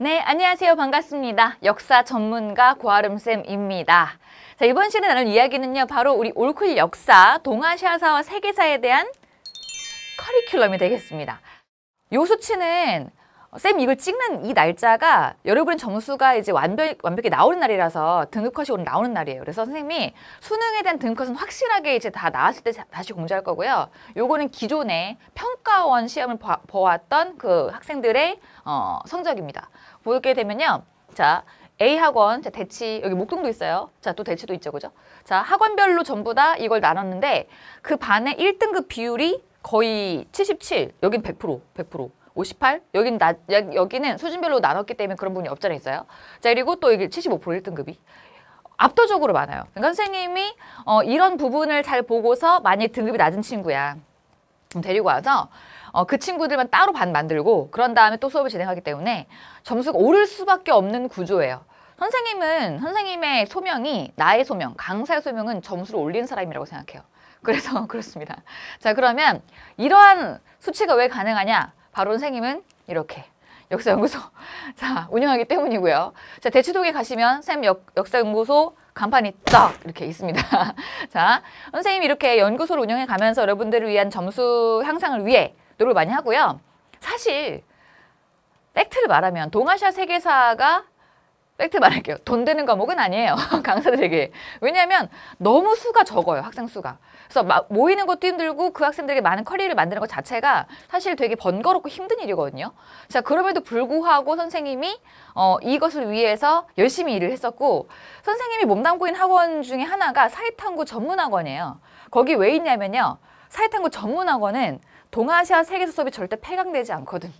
네, 안녕하세요. 반갑습니다. 역사 전문가 고아름쌤입니다. 자, 이번 시간에 나눌 이야기는요. 바로 우리 올클 역사, 동아시아사와 세계사에 대한 커리큘럼이 되겠습니다. 요 수치는 어, 쌤 이걸 찍는 이 날짜가 여러분 의 점수가 이제 완벽, 완벽히 나오는 날이라서 등급컷이 오늘 나오는 날이에요. 그래서 선생님이 수능에 대한 등급컷은 확실하게 이제 다 나왔을 때 다시 공지할 거고요. 요거는 기존에 평가원 시험을 봐, 보았던 그 학생들의 어, 성적입니다. 보게 되면요. 자, A 학원, 자, 대치, 여기 목동도 있어요. 자, 또 대치도 있죠, 그죠? 자, 학원별로 전부 다 이걸 나눴는데 그 반의 1등급 비율이 거의 77, 여긴 100%, 100%. 58, 여긴 나, 여기는 수준별로 나눴기 때문에 그런 부 분이 없잖아 요 있어요. 자, 그리고 또 이게 75% 1등급이. 압도적으로 많아요. 그러니까 선생님이 어, 이런 부분을 잘 보고서 만약 등급이 낮은 친구야. 데리고 와서 어, 그 친구들만 따로 반 만들고 그런 다음에 또 수업을 진행하기 때문에 점수가 오를 수밖에 없는 구조예요. 선생님은 선생님의 소명이 나의 소명, 강사의 소명은 점수를 올리는 사람이라고 생각해요. 그래서 그렇습니다. 자 그러면 이러한 수치가 왜 가능하냐? 바로 선생님은 이렇게 역사연구소 자 운영하기 때문이고요. 자 대치동에 가시면 쌤 역, 역사연구소 간판이 딱 이렇게 있습니다. 자 선생님이 이렇게 연구소를 운영해 가면서 여러분들을 위한 점수 향상을 위해 노력을 많이 하고요. 사실 팩트를 말하면 동아시아 세계사가 팩트 말할게요. 돈 되는 과목은 아니에요. 강사들에게. 왜냐하면 너무 수가 적어요. 학생 수가. 그래서 모이는 것도 힘들고 그 학생들에게 많은 커리를 만드는 것 자체가 사실 되게 번거롭고 힘든 일이거든요. 자 그럼에도 불구하고 선생님이 어, 이것을 위해서 열심히 일을 했었고 선생님이 몸담고 있는 학원 중에 하나가 사회탐구 전문학원이에요. 거기 왜 있냐면요. 사회탐구 전문학원은 동아시아 세계사 수업이 절대 폐강되지 않거든.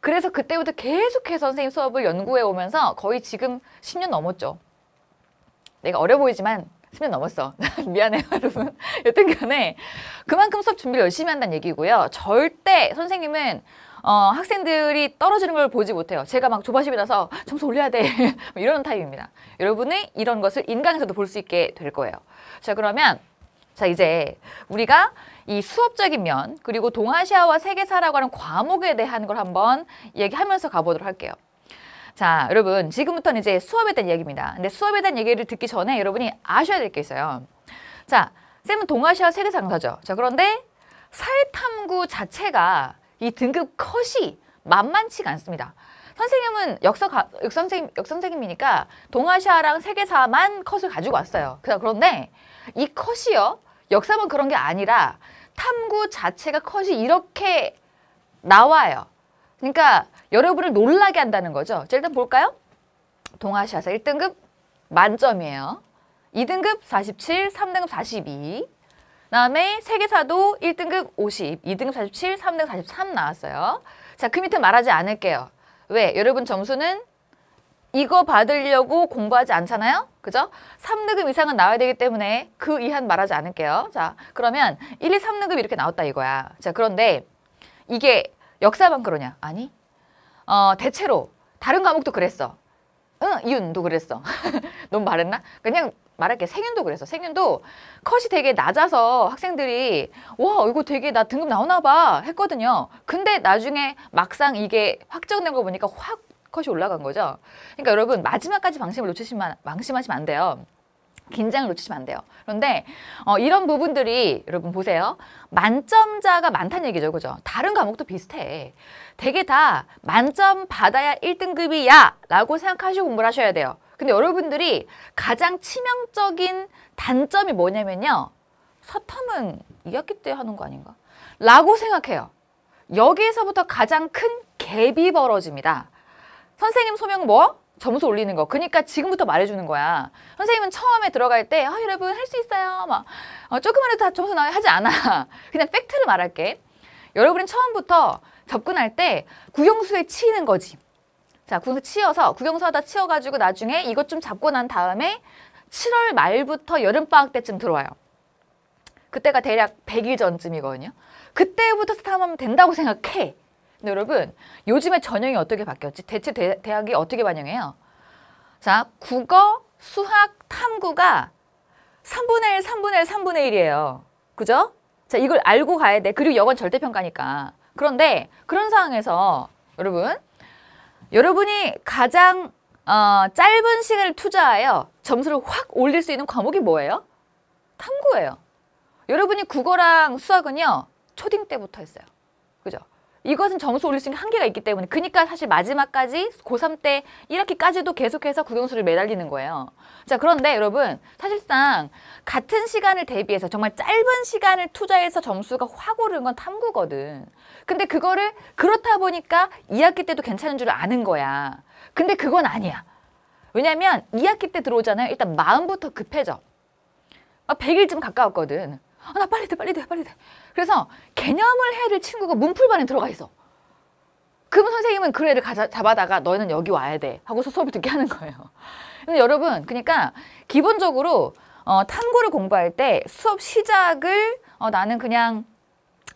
그래서 그때부터 계속해서 선생님 수업을 연구해 오면서 거의 지금 10년 넘었죠. 내가 어려 보이지만 10년 넘었어. 미안해요, 여러분. 여튼 간에 그만큼 수업 준비를 열심히 한다는 얘기고요. 절대 선생님은 어, 학생들이 떨어지는 걸 보지 못해요. 제가 막 조바심이라서 점수 올려야 돼. 이런 타입입니다. 여러분이 이런 것을 인강에서도 볼 수 있게 될 거예요. 자, 그러면 자, 이제 우리가 이 수업적인 면 그리고 동아시아와 세계사라고 하는 과목에 대한 걸 한번 얘기하면서 가보도록 할게요. 자, 여러분 지금부터는 이제 수업에 대한 얘기입니다. 근데 수업에 대한 얘기를 듣기 전에 여러분이 아셔야 될 게 있어요. 자, 쌤은 동아시아 세계사 강사죠. 자, 그런데 살탐구 자체가 이 등급 컷이 만만치가 않습니다. 선생님은 역사 가, 역 선생님, 역 선생님이니까 동아시아랑 세계사만 컷을 가지고 왔어요. 그, 그런데 이 컷이요. 역사만 그런 게 아니라 탐구 자체가 컷이 이렇게 나와요. 그러니까 여러분을 놀라게 한다는 거죠. 자, 일단 볼까요? 동아시아사 1등급 만점이에요. 2등급 47, 3등급 42. 다음에 세계사도 1등급 50, 2등급 47, 3등급 43 나왔어요. 자, 그 밑에 말하지 않을게요. 왜? 여러분 점수는 이거 받으려고 공부하지 않잖아요? 그죠? 3등급 이상은 나와야 되기 때문에 그 이한 말하지 않을게요. 자, 그러면 1, 2, 3등급 이렇게 나왔다 이거야. 자, 그런데 이게 역사만 그러냐? 아니. 어, 대체로 다른 과목도 그랬어. 응, 이윤도 그랬어. 너무 말했나? 그냥 말할게. 생윤도 그랬어. 생윤도 컷이 되게 낮아서 학생들이 와, 이거 되게 나 등급 나오나 봐 했거든요. 근데 나중에 막상 이게 확정된 거 보니까 확 컷이 올라간 거죠. 그러니까 여러분 마지막까지 방심을 놓치시면 방심하시면 안 돼요. 긴장을 놓치시면 안 돼요. 그런데 어, 이런 부분들이 여러분 보세요. 만점자가 많다는 얘기죠. 그죠? 다른 과목도 비슷해. 되게 다 만점 받아야 1등급이야 라고 생각하시고 공부를 하셔야 돼요. 근데 여러분들이 가장 치명적인 단점이 뭐냐면요. 서텀은 2학기 때 하는 거 아닌가? 라고 생각해요. 여기에서부터 가장 큰 갭이 벌어집니다. 선생님 소명 뭐? 점수 올리는 거. 그러니까 지금부터 말해주는 거야. 선생님은 처음에 들어갈 때, 아, 여러분, 할 수 있어요. 막, 어, 조금만해도 다 점수 나와 요 하지 않아. 그냥 팩트를 말할게. 여러분은 처음부터 접근할 때구경수에 치이는 거지. 자, 구경수 치여서, 구경수 하다 치여가지고 나중에 이것 좀 잡고 난 다음에 7월 말부터 여름방학 때쯤 들어와요. 그때가 대략 100일 전쯤이거든요. 그때부터 스타트하면 된다고 생각해. 근데 여러분 요즘에 전형이 어떻게 바뀌었지? 대체 대, 대학이 어떻게 반영해요? 자, 국어, 수학, 탐구가 3분의 1, 3분의 1, 3분의 1이에요. 그죠? 자, 이걸 알고 가야 돼. 그리고 여건 절대평가니까. 그런데 그런 상황에서 여러분, 여러분이 가장 어, 짧은 시간을 투자하여 점수를 확 올릴 수 있는 과목이 뭐예요? 탐구예요. 여러분이 국어랑 수학은요. 초딩 때부터 했어요. 이것은 점수 올릴 수 있는 한계가 있기 때문에 그러니까 사실 마지막까지 고3 때 1학기까지도 계속해서 국영수를 매달리는 거예요. 자 그런데 여러분 사실상 같은 시간을 대비해서 정말 짧은 시간을 투자해서 점수가 확오른건 탐구거든. 근데 그거를 그렇다 보니까 2학기 때도 괜찮은 줄 아는 거야. 근데 그건 아니야. 왜냐면 2학기 때 들어오잖아요. 일단 마음부터 급해져. 100일쯤 가까웠거든. 아, 나 빨리 돼, 빨리 돼, 빨리 돼. 그래서 개념을 해를 친구가 문풀반에 들어가 있어. 그러면 선생님은 그 애를 가자, 잡아다가 너는 희 여기 와야 돼 하고서 수업을 듣게 하는 거예요. 근데 여러분 그러니까 기본적으로 어, 탐구를 공부할 때 수업 시작을 어, 나는 그냥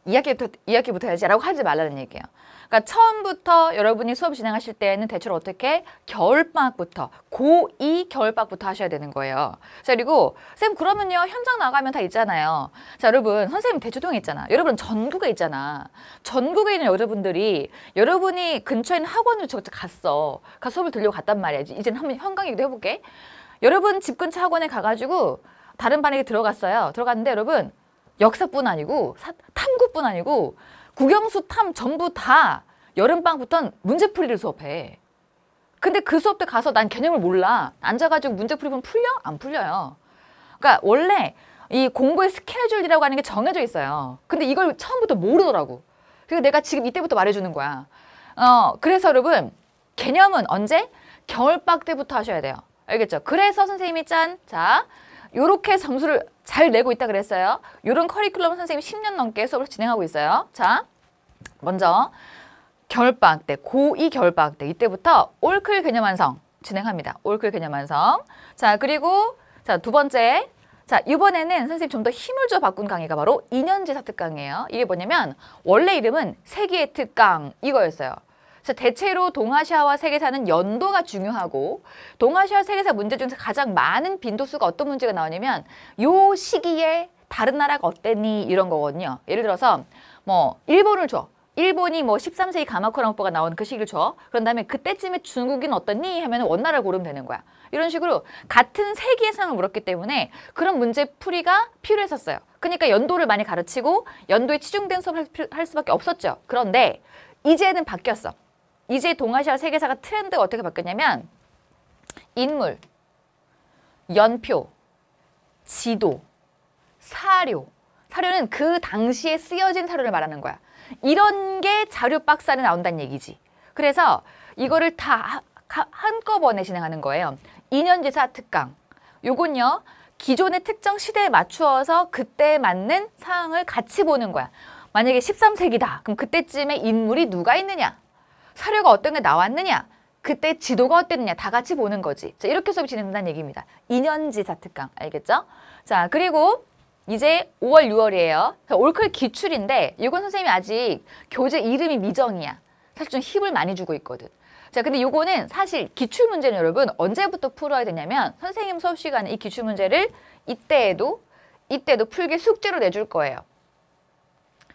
2학기부터, 2학기부터 해야지 라고 하지 말라는 얘기예요. 그러니까 처음부터 여러분이 수업 진행하실 때에는 대체로 어떻게 겨울방학부터 고2 겨울방학부터 하셔야 되는 거예요. 자 그리고 선생님 그러면요 현장 나가면 다 있잖아요. 자 여러분 선생님 대주동에 있잖아. 여러분 전국에 있잖아. 전국에 있는 여러분들이 여러분이 근처에 있는 학원을 저쪽 갔어. 가서 수업을 들려고 갔단 말이야. 이제는 한번 현강얘기도 해볼게. 여러분 집 근처 학원에 가가지고 다른 반에 들어갔어요. 들어갔는데 여러분 역사뿐 아니고 사, 탐구뿐 아니고 국영수 탐 전부 다 여름방부터는 문제풀이를 수업해. 근데 그 수업 때 가서 난 개념을 몰라. 앉아가지고 문제풀이 보면 풀려? 안 풀려요. 그러니까 원래 이 공부의 스케줄이라고 하는 게 정해져 있어요. 근데 이걸 처음부터 모르더라고. 그래서 내가 지금 이때부터 말해주는 거야. 어, 그래서 여러분 개념은 언제? 겨울방 때부터 하셔야 돼요. 알겠죠? 그래서 선생님이 짠, 자, 요렇게 점수를 잘 내고 있다 그랬어요. 요런 커리큘럼 선생님 10년 넘게 수업을 진행하고 있어요. 자, 먼저 겨울방학 때, 고2 겨울방학 때 이때부터 올클 개념 완성 진행합니다. 올클 개념 완성. 자, 그리고 자, 두 번째 자, 이번에는 선생님 좀 더 힘을 줘 바꾼 강의가 바로 2년제 사특강이에요. 이게 뭐냐면 원래 이름은 세계의 특강 이거였어요. 그래서 대체로 동아시아와 세계사는 연도가 중요하고 동아시아 세계사 문제 중에서 가장 많은 빈도수가 어떤 문제가 나오냐면 요 시기에 다른 나라가 어땠니 이런 거거든요. 예를 들어서 뭐 일본을 줘. 일본이 뭐 13세기 가마쿠라모포가 나온 그 시기를 줘. 그런 다음에 그때쯤에 중국인 어떻니? 하면 원나라를 고르면 되는 거야. 이런 식으로 같은 세기의 상황을 물었기 때문에 그런 문제 풀이가 필요했었어요. 그러니까 연도를 많이 가르치고 연도에 치중된 수업을 할 수밖에 없었죠. 그런데 이제는 바뀌었어. 이제 동아시아 세계사가 트렌드가 어떻게 바뀌었냐면 인물, 연표, 지도, 사료. 사료는 그 당시에 쓰여진 사료를 말하는 거야. 이런 게 자료 박스 안에 나온다는 얘기지. 그래서 이거를 다 한꺼번에 진행하는 거예요. 2년지사 특강. 요건요. 기존의 특정 시대에 맞추어서 그때 에 맞는 상황을 같이 보는 거야. 만약에 13세기다. 그럼 그때쯤에 인물이 누가 있느냐? 사료가 어떤 게 나왔느냐 그때 지도가 어땠느냐 다 같이 보는 거지. 자, 이렇게 수업이 진행된다는 얘기입니다. 2년지 사특강 알겠죠? 자, 그리고 이제 5월, 6월이에요. 올클 기출인데 이건 선생님이 아직 교재 이름이 미정이야. 사실 좀힘을 많이 주고 있거든. 자, 근데 요거는 사실 기출 문제는 여러분 언제부터 풀어야 되냐면 선생님 수업 시간에 이 기출 문제를 이때에도 이때도 풀게 숙제로 내줄 거예요.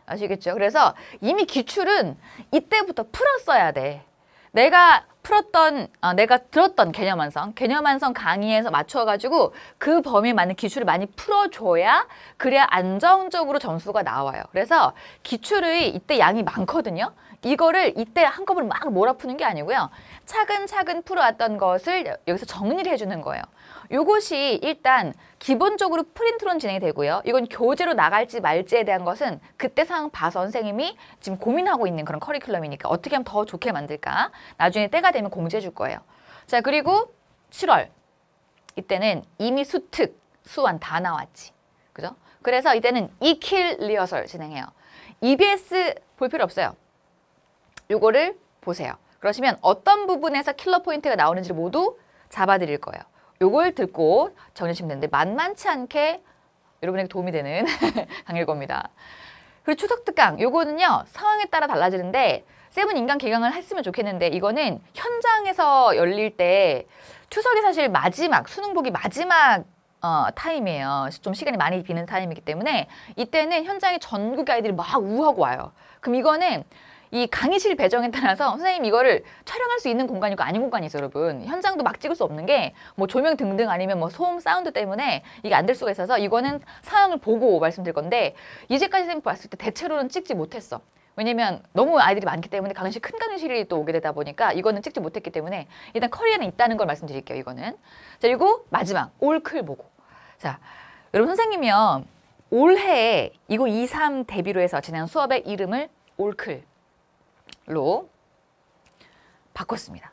아시겠죠? 그래서 이미 기출은 이때부터 풀었어야 돼. 내가 풀었던, 아, 내가 들었던 개념 완성, 개념 완성 강의에서 맞춰가지고 그 범위에 맞는 기출을 많이 풀어줘야 그래야 안정적으로 점수가 나와요. 그래서 기출의 이때 양이 많거든요. 이거를 이때 한꺼번에 막 몰아푸는 게 아니고요. 차근차근 풀어왔던 것을 여기서 정리를 해주는 거예요. 요것이 일단 기본적으로 프린트론 진행이 되고요. 이건 교재로 나갈지 말지에 대한 것은 그때 상황 봐서 선생님이 지금 고민하고 있는 그런 커리큘럼이니까 어떻게 하면 더 좋게 만들까? 나중에 때가 되면 공지해 줄 거예요. 자, 그리고 7월 이때는 이미 수특, 수완 다 나왔지. 그죠? 그래서 이때는 이킬 리허설 진행해요. EBS 볼 필요 없어요. 요거를 보세요. 그러시면 어떤 부분에서 킬러 포인트가 나오는지 를 모두 잡아드릴 거예요. 요걸 듣고 정리하시면 되는데 만만치 않게 여러분에게 도움이 되는 강일겁니다 그리고 추석 특강 요거는요 상황에 따라 달라지는데 세븐 인간 개강을 했으면 좋겠는데 이거는 현장에서 열릴 때 추석이 사실 마지막 수능 보기 마지막 어, 타임이에요. 좀 시간이 많이 비는 타임이기 때문에 이때는 현장에 전국의 아이들이 막 우하고 와요. 그럼 이거는 이 강의실 배정에 따라서 선생님 이거를 촬영할 수 있는 공간이고 아닌 공간이 있어요 여러분 현장도 막 찍을 수 없는 게 뭐 조명 등등 아니면 뭐 소음 사운드 때문에 이게 안 될 수가 있어서 이거는 상황을 보고 말씀드릴 건데 이제까지 선생님 봤을 때 대체로는 찍지 못했어 왜냐면 너무 아이들이 많기 때문에 강의실 큰 강의실이 또 오게 되다 보니까 이거는 찍지 못했기 때문에 일단 커리어는 있다는 걸 말씀드릴게요 이거는 자, 그리고 마지막 올클 보고 자 여러분 선생님이요 올해 이거 2 3데뷔로 해서 진행한 수업의 이름을 올클 로 바꿨습니다.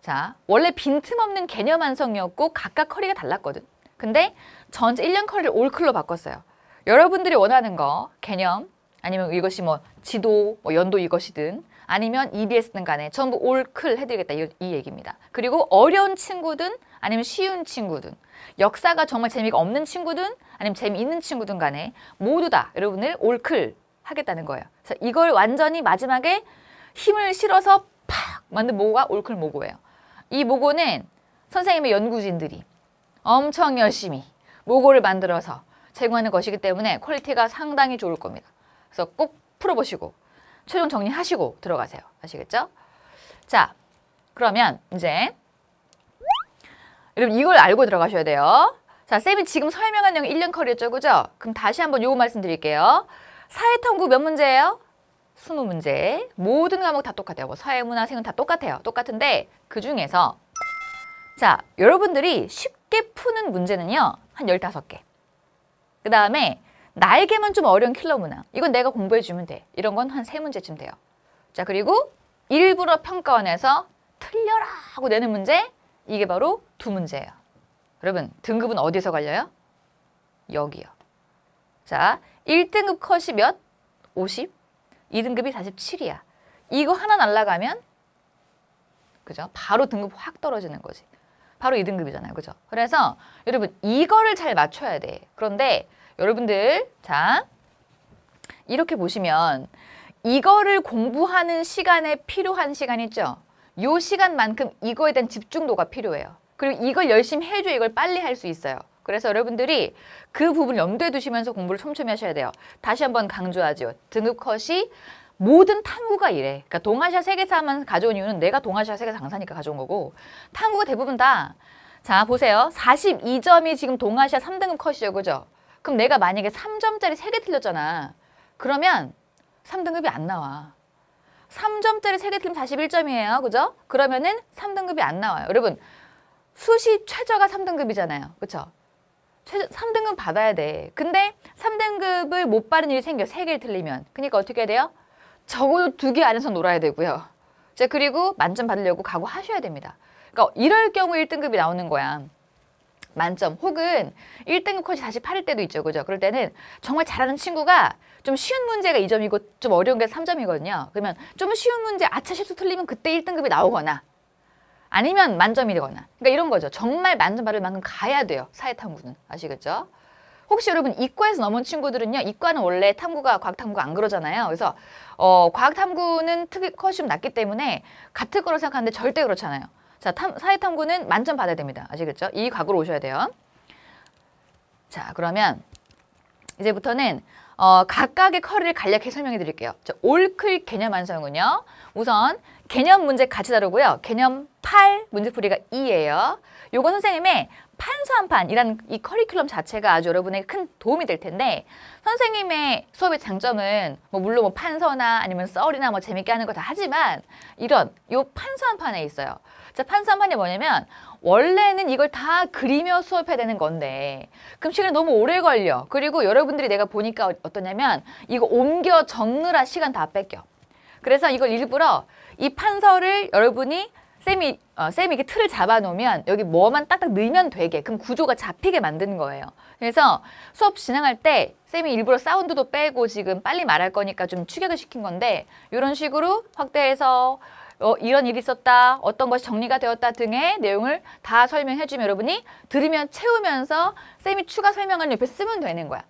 자, 원래 빈틈없는 개념 완성이었고 각각 커리가 달랐거든. 근데 전체 1년 커리를 올클로 바꿨어요. 여러분들이 원하는 거, 개념, 아니면 이것이 뭐 지도, 뭐 연도 이것이든 아니면 EBS든 간에 전부 올클 해드리겠다 이, 이 얘기입니다. 그리고 어려운 친구든 아니면 쉬운 친구든 역사가 정말 재미가 없는 친구든 아니면 재미있는 친구든 간에 모두 다 여러분을 올클 하겠다는 거예요. 자, 이걸 완전히 마지막에 힘을 실어서 팍 만든 모고가 올클 모고예요. 이 모고는 선생님의 연구진들이 엄청 열심히 모고를 만들어서 제공하는 것이기 때문에 퀄리티가 상당히 좋을 겁니다. 그래서 꼭 풀어보시고 최종 정리하시고 들어가세요. 아시겠죠? 자, 그러면 이제 여러분 이걸 알고 들어가셔야 돼요. 자, 쌤이 지금 설명한 내용 1년 커리였죠, 그죠? 그럼 다시 한번 요거 말씀드릴게요. 사회탐구 몇 문제예요? 스무 문제 모든 과목 다 똑같아요. 뭐 사회, 문화, 생은 다 똑같아요. 똑같은데 그중에서 자, 여러분들이 쉽게 푸는 문제는요. 한 열다섯 개그 다음에 나에게만 좀 어려운 킬러 문항. 이건 내가 공부해주면 돼. 이런 건 한 세 문제쯤 돼요. 자, 그리고 일부러 평가원에서 틀려라 하고 내는 문제. 이게 바로 두 문제예요. 여러분, 등급은 어디서 갈려요? 여기요. 자, 일등급 컷이 몇? 오십. 2등급이 47이야. 이거 하나 날라가면 그죠? 바로 등급 확 떨어지는 거지. 바로 2등급이잖아요. 그죠? 그래서 여러분 이거를 잘 맞춰야 돼. 그런데 여러분들 자 이렇게 보시면 이거를 공부하는 시간에 필요한 시간 있죠? 요 시간만큼 이거에 대한 집중도가 필요해요. 그리고 이걸 열심히 해줘야 이걸 빨리 할 수 있어요. 그래서 여러분들이 그 부분을 염두에 두시면서 공부를 촘촘히 하셔야 돼요. 다시 한번 강조하죠. 등급 컷이 모든 탐구가 이래. 그러니까 동아시아 세계사만 가져온 이유는 내가 동아시아 세계사 강사니까 가져온 거고 탐구가 대부분 다 자, 보세요. 42점이 지금 동아시아 3등급 컷이죠. 그죠? 그럼 내가 만약에 3점짜리 3개 틀렸잖아. 그러면 3등급이 안 나와. 3점짜리 3개 틀리면 41점이에요. 그죠? 그러면은 3등급이 안 나와요. 여러분, 수시 최저가 3등급이잖아요. 그렇죠? 삼등급 받아야 돼. 근데 삼등급을못 받은 일이 생겨. 세개를 틀리면. 그러니까 어떻게 해야 돼요? 적어도 두 개 안에서 놀아야 되고요. 자, 그리고 만점 받으려고 각오하셔야 됩니다. 그러니까 이럴 경우 일등급이 나오는 거야. 만점 혹은 일등급 컷이 다시 팔일 때도 있죠. 그죠? 그럴 때는 정말 잘하는 친구가 좀 쉬운 문제가 이점이고좀 어려운 게 삼점이거든요 그러면 좀 쉬운 문제 아차 실수 틀리면 그때 일등급이 나오거나 아니면 만점이 되거나 그러니까 이런 거죠. 정말 만점 받을 만큼 가야 돼요. 사회탐구는. 아시겠죠? 혹시 여러분 이과에서 넘은 친구들은요. 이과는 원래 탐구가 과학탐구가 안 그러잖아요. 그래서 어, 과학탐구는 특이 커이좀 낮기 때문에 같은 거로 생각하는데 절대 그렇잖아요. 자, 탐, 사회탐구는 만점 받아야 됩니다. 아시겠죠? 이 각오로 오셔야 돼요. 자, 그러면 이제부터는 어, 각각의 커리를 간략히 설명해 드릴게요. 자, 올클 개념 완성은요. 우선 개념 문제 같이 다루고요. 개념 8, 문제풀이가 2예요. 요건 선생님의 판소한판이라는 이 커리큘럼 자체가 아주 여러분에게 큰 도움이 될 텐데 선생님의 수업의 장점은 뭐 물론 뭐 판서나 아니면 썰이나 뭐 재밌게 하는 거 다 하지만 이런 요 판소한판에 있어요. 자, 판소한판이 뭐냐면 원래는 이걸 다 그리며 수업해야 되는 건데 그럼 시간이 너무 오래 걸려. 그리고 여러분들이 내가 보니까 어떠냐면 이거 옮겨 적느라 시간 다 뺏겨. 그래서 이걸 일부러 이 판서를 여러분이 쌤이 어, 쌤이 이게 틀을 잡아놓으면 여기 뭐만 딱딱 넣으면 되게 그럼 구조가 잡히게 만드는 거예요. 그래서 수업 진행할 때 쌤이 일부러 사운드도 빼고 지금 빨리 말할 거니까 좀 추격을 시킨 건데 이런 식으로 확대해서 어, 이런 일이 있었다, 어떤 것이 정리가 되었다 등의 내용을 다 설명해주면 여러분이 들으면 채우면서 쌤이 추가 설명을 옆에 쓰면 되는 거야.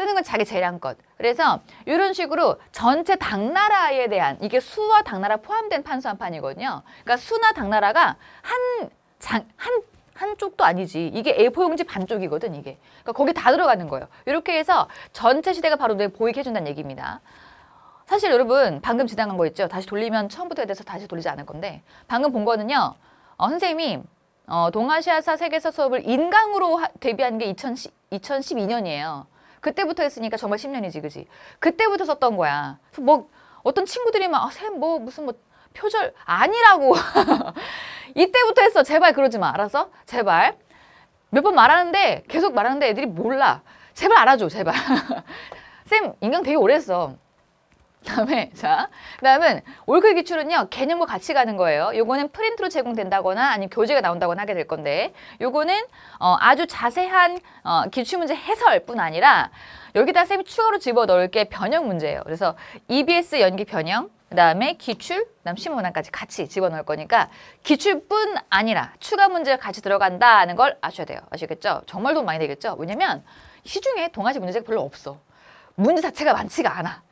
쓰는 건 자기 재량껏. 그래서 이런 식으로 전체 당나라에 대한 이게 수와 당나라 포함된 판수한판이거든요 그러니까 수나 당나라가 한 장, 한 한쪽도 아니지. 이게 A4용지 반쪽이거든, 이게. 그러니까 거기 다 들어가는 거예요. 이렇게 해서 전체 시대가 바로 눈 보이게 해준다는 얘기입니다. 사실 여러분 방금 지나간 거 있죠? 다시 돌리면 처음부터 돼서 다시 돌리지 않을 건데 방금 본 거는요. 어, 선생님이 어, 동아시아사 세계사 수업을 인강으로 하, 데뷔한 게 2010, 2012년이에요. 그때부터 했으니까 정말 10년이지, 그지? 그때부터 썼던 거야. 뭐 어떤 친구들이 막, 아, 쌤, 뭐, 무슨 뭐, 표절, 아니라고. 이때부터 했어. 제발 그러지 마. 알아서? 제발. 몇 번 말하는데, 계속 말하는데 애들이 몰라. 제발 알아줘, 제발. 쌤, 인강 되게 오래 했어. 다음에 자, 다음은 올클 기출은요 개념과 같이 가는 거예요. 요거는 프린트로 제공된다거나 아니면 교재가 나온다거나 하게 될 건데 요거는 어, 아주 자세한 어, 기출문제 해설뿐 아니라 여기다 쌤이 추가로 집어 넣을 게 변형 문제예요. 그래서 EBS 연기 변형, 그다음에 기출, 그다음 시문문항까지 같이 집어넣을 거니까 기출뿐 아니라 추가 문제가 같이 들어간다는 걸 아셔야 돼요. 아시겠죠? 정말 돈 많이 되겠죠? 왜냐면 시중에 동아시 문제가 별로 없어. 문제 자체가 많지가 않아.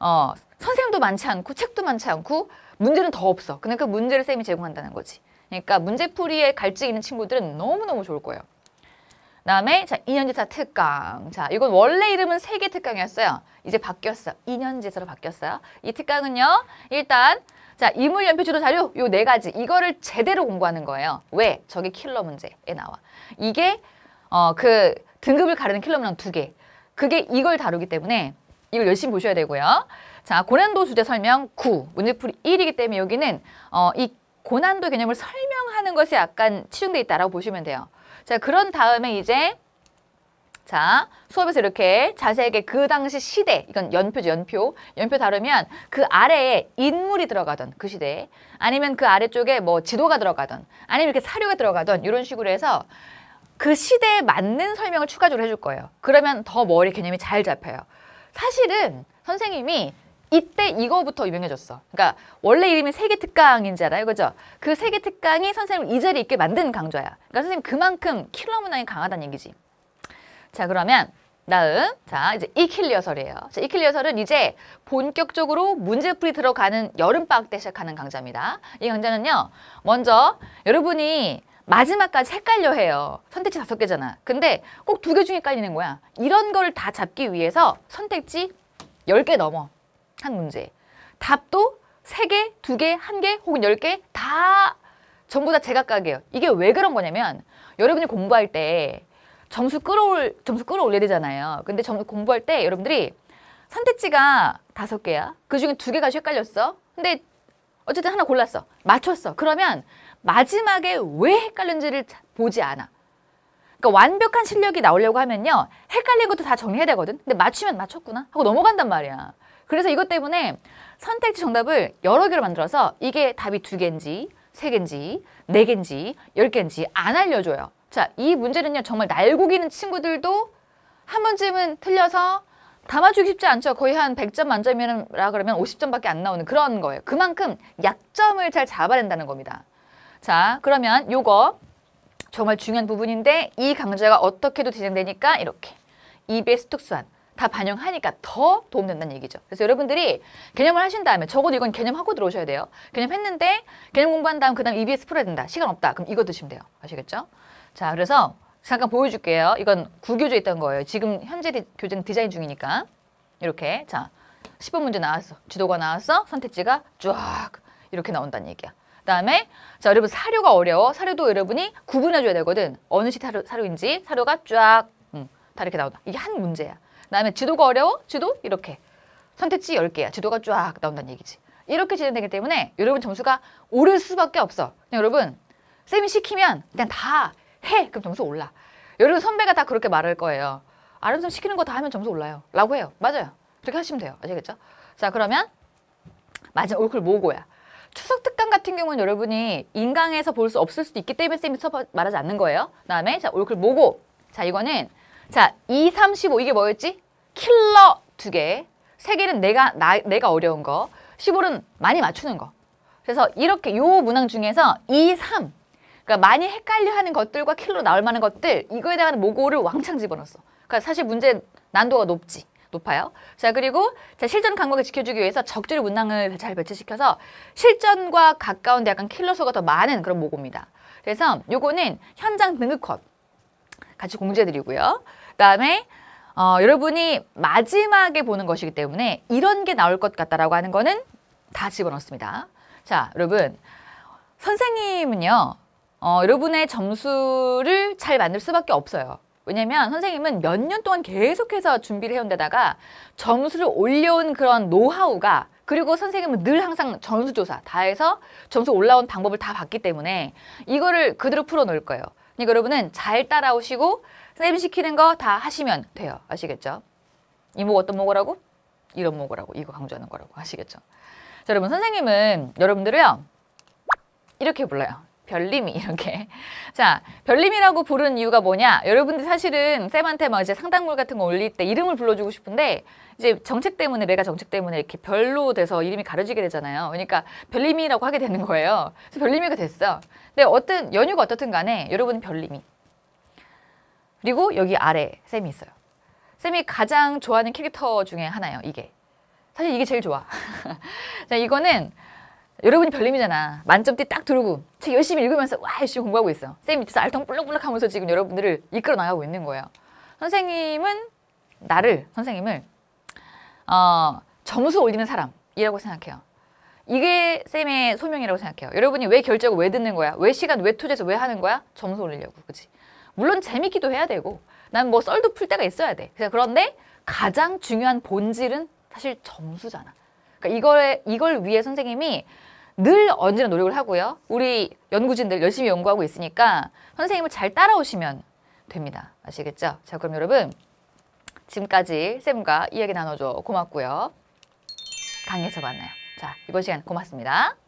어, 선생님도 많지 않고 책도 많지 않고 문제는 더 없어. 그러니까 문제를 쌤이 제공한다는 거지. 그러니까 문제풀이에 갈증있는 친구들은 너무너무 좋을 거예요. 그 다음에 자2년제사 특강. 자 이건 원래 이름은 세개 특강이었어요. 이제 바뀌었어요. 2년제사로 바뀌었어요. 이 특강은요. 일단 자 인물 연표 주도 자료 요 네 가지 이거를 제대로 공부하는 거예요. 왜? 저게 킬러 문제에 나와. 이게 어 그 등급을 가르는 킬러문항 두 개. 그게 이걸 다루기 때문에 이걸 열심히 보셔야 되고요. 자, 고난도 주제 설명 9, 문제풀이 1이기 때문에 여기는 어, 이 고난도 개념을 설명하는 것이 약간 치중돼 있다라고 보시면 돼요. 자, 그런 다음에 이제 자, 수업에서 이렇게 자세하게 그 당시 시대, 이건 연표죠, 연표. 연표 다르면그 아래에 인물이 들어가던 그 시대에 아니면 그 아래쪽에 뭐 지도가 들어가던 아니면 이렇게 사료가 들어가던 이런 식으로 해서 그 시대에 맞는 설명을 추가적으로 해줄 거예요. 그러면 더 머리 개념이 잘 잡혀요. 사실은 선생님이 이때 이거부터 유명해졌어. 그러니까 원래 이름이 세계 특강인 줄 알아요. 그죠? 그 세계 특강이 선생님 이 자리에 있게 만든 강좌야. 그러니까 선생님 그만큼 킬러 문항이 강하다는 얘기지. 자, 그러면 다음. 자, 이제 이킬리어설이에요. 자, 이킬리어설은 이제 본격적으로 문제풀이 들어가는 여름방학 때 시작하는 강좌입니다. 이 강좌는요. 먼저 여러분이 마지막까지 헷갈려 해요. 선택지 다섯 개잖아. 근데 꼭 두 개 중에 깔리는 거야. 이런 걸 다 잡기 위해서 선택지 열 개 넘어. 한 문제. 답도 세개두개한 개 혹은 열 개 다 전부 다 제각각이에요. 이게 왜 그런 거냐면 여러분이 공부할 때 점수 끌어올 점수 끌어올려야 되잖아요. 근데 점수 공부할 때 여러분들이 선택지가 다섯 개야. 그 중에 두 개가 헷갈렸어. 근데 어쨌든 하나 골랐어. 맞췄어. 그러면 마지막에 왜 헷갈렸는지를 보지 않아. 그러니까 완벽한 실력이 나오려고 하면요. 헷갈린 것도 다 정리해야 되거든. 근데 맞추면 맞췄구나 하고 넘어간단 말이야. 그래서 이것 때문에 선택지 정답을 여러 개로 만들어서 이게 답이 두 개인지 세 개인지 네 개인지 열 개인지 안 알려줘요. 자, 이 문제는요. 정말 날고기는 친구들도 한 번쯤은 틀려서 담아주기 쉽지 않죠. 거의 한 100점 만점이라 그러면 50점밖에 안 나오는 그런 거예요. 그만큼 약점을 잘잡아야된다는 겁니다. 자, 그러면 요거 정말 중요한 부분인데 이 강좌가 어떻게도 진행되니까 이렇게 EBS 특수한 다 반영하니까 더 도움된다는 얘기죠. 그래서 여러분들이 개념을 하신 다음에 적어도 이건 개념하고 들어오셔야 돼요. 개념 했는데 개념 공부한 다음 그 다음 EBS 풀어야 된다. 시간 없다. 그럼 이거 드시면 돼요. 아시겠죠? 자, 그래서 잠깐 보여줄게요. 이건 구교조 에 있던 거예요. 지금 현재 교재는 디자인 중이니까 이렇게 자 10번 문제 나왔어. 지도가 나왔어. 선택지가 쫙 이렇게 나온다는 얘기야. 그다음에 자 여러분 사료가 어려워. 사료도 여러분이 구분해줘야 되거든. 어느 시 사료, 사료인지 사료가 쫙다 음, 이렇게 나온다. 이게 한 문제야. 그다음에 지도가 어려워. 지도 이렇게 선택지 열개야 지도가 쫙 나온다는 얘기지. 이렇게 진행되기 때문에 여러분 점수가 오를 수밖에 없어. 그냥 여러분 쌤이 시키면 그냥 다 해. 그럼 점수 올라. 여러분 선배가 다 그렇게 말할 거예요. 아름쌤 시키는 거 다 하면 점수 올라요. 라고 해요. 맞아요. 그렇게 하시면 돼요. 아시겠죠? 자 그러면 마지막 올클 모고야. 추석 특강 같은 경우는 여러분이 인강에서 볼 수 없을 수도 있기 때문에 쌤이 수업 말하지 않는 거예요. 그다음에 자 올클 모고. 자 이거는 자 2, 3, 15 이게 뭐였지? 킬러 두 개. 세 개는 내가 나, 내가 어려운 거. 15는 많이 맞추는 거. 그래서 이렇게 요 문항 중에서 2, 3 그러니까 많이 헷갈려하는 것들과 킬러 나올 만한 것들 이거에 대한 모고를 왕창 집어넣었어. 그러니까 사실 문제 난도가 높지. 높아요. 자 그리고 자 실전 강박을 지켜주기 위해서 적절히 문항을 잘 배치시켜서 실전과 가까운 데 약간 킬러수가 더 많은 그런 모고입니다. 그래서 요거는 현장 등급컷 같이 공지해드리고요. 그다음에 어, 여러분이 마지막에 보는 것이기 때문에 이런 게 나올 것 같다라고 하는 거는 다 집어넣습니다. 자 여러분 선생님은요. 어, 여러분의 점수를 잘 만들 수밖에 없어요. 왜냐면 선생님은 몇 년 동안 계속해서 준비를 해온 데다가 점수를 올려온 그런 노하우가 그리고 선생님은 늘 항상 점수조사 다 해서 점수 올라온 방법을 다 봤기 때문에 이거를 그대로 풀어놓을 거예요. 그러니까 여러분은 잘 따라오시고 선생님 시키는 거 다 하시면 돼요. 아시겠죠? 이목 어떤 목이라고? 이런 목이라고 이거 강조하는 거라고 아시겠죠? 자, 여러분 선생님은 여러분들을요 이렇게 불러요. 별님이 이렇게 자 별님이라고 부른 이유가 뭐냐 여러분들 사실은 쌤한테 막 이제 상담물 같은 거 올릴 때 이름을 불러주고 싶은데 이제 정책 때문에 내가 정책 때문에 이렇게 별로 돼서 이름이 가려지게 되잖아요 그러니까 별님이라고 하게 되는 거예요 그래서 별님이가 됐어 근데 어떤 연휴가 어떻든 간에 여러분 별님이 그리고 여기 아래 쌤이 있어요 쌤이 가장 좋아하는 캐릭터 중에 하나예요 이게 사실 이게 제일 좋아 자 이거는 여러분이 별님이잖아. 만점띠 딱 들고 책 열심히 읽으면서 와 열심히 공부하고 있어. 쌤 밑에서 알통 뿔룩뿔룩 하면서 지금 여러분들을 이끌어 나가고 있는 거예요. 선생님은 나를 선생님을 어, 점수 올리는 사람이라고 생각해요. 이게 쌤의 소명이라고 생각해요. 여러분이 왜 결제하고 왜 듣는 거야? 왜 시간 왜 투자해서 왜 하는 거야? 점수 올리려고 그치? 물론 재밌기도 해야 되고 난 뭐 썰도 풀 때가 있어야 돼. 그런데 가장 중요한 본질은 사실 점수잖아. 그러니까 이걸 이걸 위해 선생님이 늘 언제나 노력을 하고요. 우리 연구진들 열심히 연구하고 있으니까 선생님을 잘 따라오시면 됩니다. 아시겠죠? 자, 그럼 여러분 지금까지 쌤과 이야기 나눠줘 고맙고요. 강의에서 만나요. 자, 이번 시간 고맙습니다.